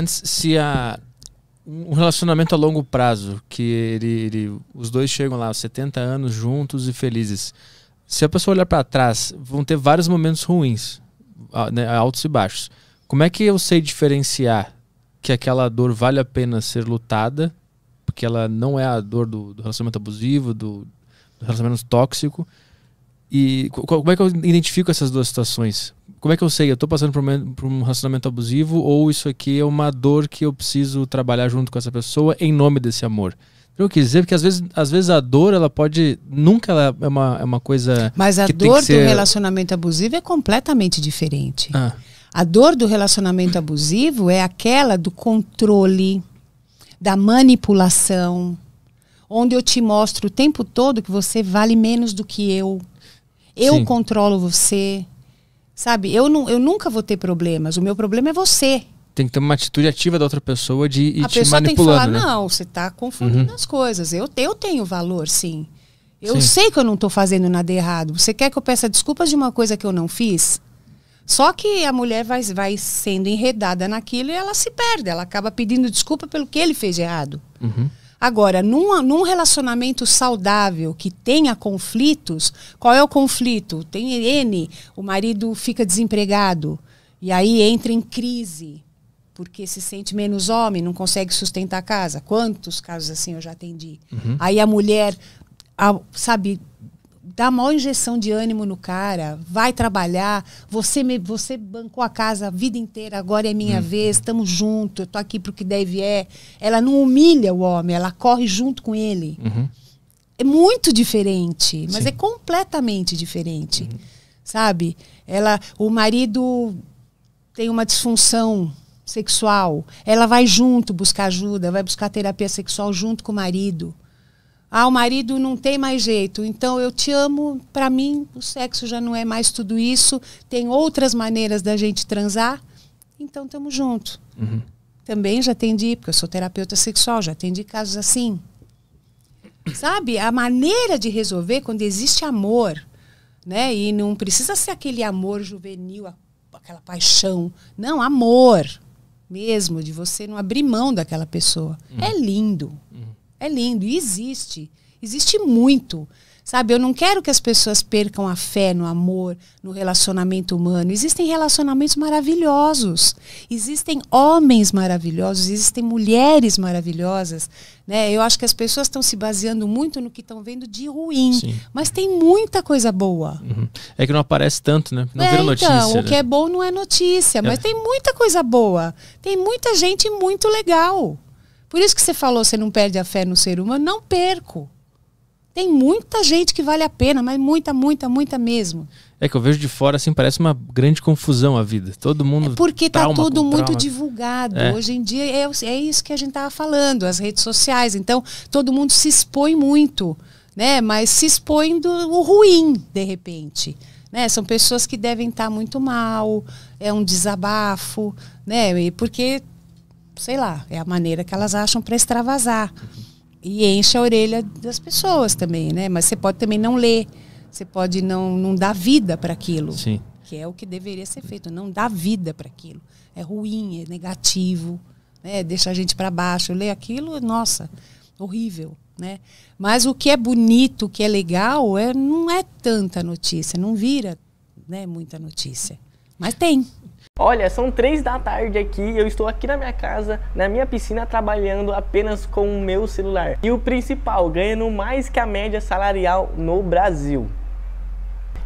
antes, se a um relacionamento a longo prazo, que ele, ele, os dois chegam lá 70 anos juntos e felizes. Se a pessoa olhar para trás, vão ter vários momentos ruins, né, altos e baixos. Como é que eu sei diferenciar que aquela dor vale a pena ser lutada, porque ela não é a dor do, do relacionamento abusivo, do, do relacionamento tóxico? E como é que eu identifico essas duas situações? como é que eu sei? Eu estou passando por, por um relacionamento abusivo ou isso aqui é uma dor que eu preciso trabalhar junto com essa pessoa em nome desse amor? Então, eu quis dizer, que às vezes, às vezes a dor, ela pode. Nunca ela é uma, é uma coisa. Mas a dor ser... do relacionamento abusivo é completamente diferente. Ah. A dor do relacionamento abusivo é aquela do controle, da manipulação, onde eu te mostro o tempo todo que você vale menos do que eu. Eu Sim. controlo você. Sabe? Eu, não, eu nunca vou ter problemas. O meu problema é você. Tem que ter uma atitude ativa da outra pessoa de ir a te pessoa manipulando. Tem que falar, né? não, você está confundindo uhum. as coisas. Eu, eu tenho valor, sim. Eu sim. sei que eu não estou fazendo nada errado. Você quer que eu peça desculpas de uma coisa que eu não fiz? Só que a mulher vai, vai sendo enredada naquilo e ela se perde. Ela acaba pedindo desculpa pelo que ele fez de errado. Uhum. Agora, num, num relacionamento saudável que tenha conflitos, qual é o conflito? Tem N, o marido fica desempregado e aí entra em crise porque se sente menos homem, não consegue sustentar a casa. Quantos casos assim eu já atendi? Uhum. Aí a mulher, a, sabe, dá a maior injeção de ânimo no cara, vai trabalhar, você me, você bancou a casa a vida inteira, agora é minha hum. vez, estamos juntos, eu tô aqui pro que deve é. Ela não humilha o homem, ela corre junto com ele. Uhum. É muito diferente, mas Sim. é completamente diferente. Uhum. Sabe? Ela, o marido tem uma disfunção sexual, ela vai junto buscar ajuda, vai buscar terapia sexual junto com o marido ah, o marido não tem mais jeito, então eu te amo, para mim o sexo já não é mais tudo isso, tem outras maneiras da gente transar, então estamos junto. Uhum. Também já atendi, porque eu sou terapeuta sexual, já atendi casos assim. Sabe, a maneira de resolver quando existe amor, né? E não precisa ser aquele amor juvenil, aquela paixão. Não, amor mesmo, de você não abrir mão daquela pessoa. Uhum. É lindo. Uhum. É lindo e existe. Existe muito. Sabe, eu não quero que as pessoas percam a fé no amor, no relacionamento humano. Existem relacionamentos maravilhosos. Existem homens maravilhosos, existem mulheres maravilhosas, né? Eu acho que as pessoas estão se baseando muito no que estão vendo de ruim, Sim. mas tem muita coisa boa. Uhum. É que não aparece tanto, né? Não é, vira notícia. Então, né? o que é bom não é notícia, é. mas é. tem muita coisa boa. Tem muita gente muito legal. Por isso que você falou, você não perde a fé no ser humano. Não perco. Tem muita gente que vale a pena, mas muita, muita, muita mesmo. É que eu vejo de fora, assim, parece uma grande confusão a vida. Todo mundo. É porque tá tudo muito trauma. divulgado. É. Hoje em dia é, é isso que a gente tava falando, as redes sociais. Então, todo mundo se expõe muito, né? Mas se expõe do, o ruim, de repente. Né? São pessoas que devem estar tá muito mal, é um desabafo, né? Porque sei lá, é a maneira que elas acham para extravasar. E enche a orelha das pessoas também, né? Mas você pode também não ler, você pode não, não dar vida para aquilo. Sim. Que é o que deveria ser feito, não dar vida para aquilo. É ruim, é negativo, né? deixa a gente para baixo. Ler aquilo, nossa, horrível. Né? Mas o que é bonito, o que é legal, é, não é tanta notícia, não vira né, muita notícia. Mas tem. Olha, são três da tarde aqui e eu estou aqui na minha casa, na minha piscina, trabalhando apenas com o meu celular. E o principal, ganhando mais que a média salarial no Brasil.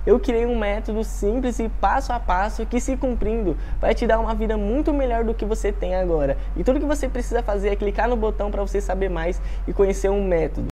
Eu criei um método simples e passo a passo que, se cumprindo, vai te dar uma vida muito melhor do que você tem agora. E tudo que você precisa fazer é clicar no botão para você saber mais e conhecer um método.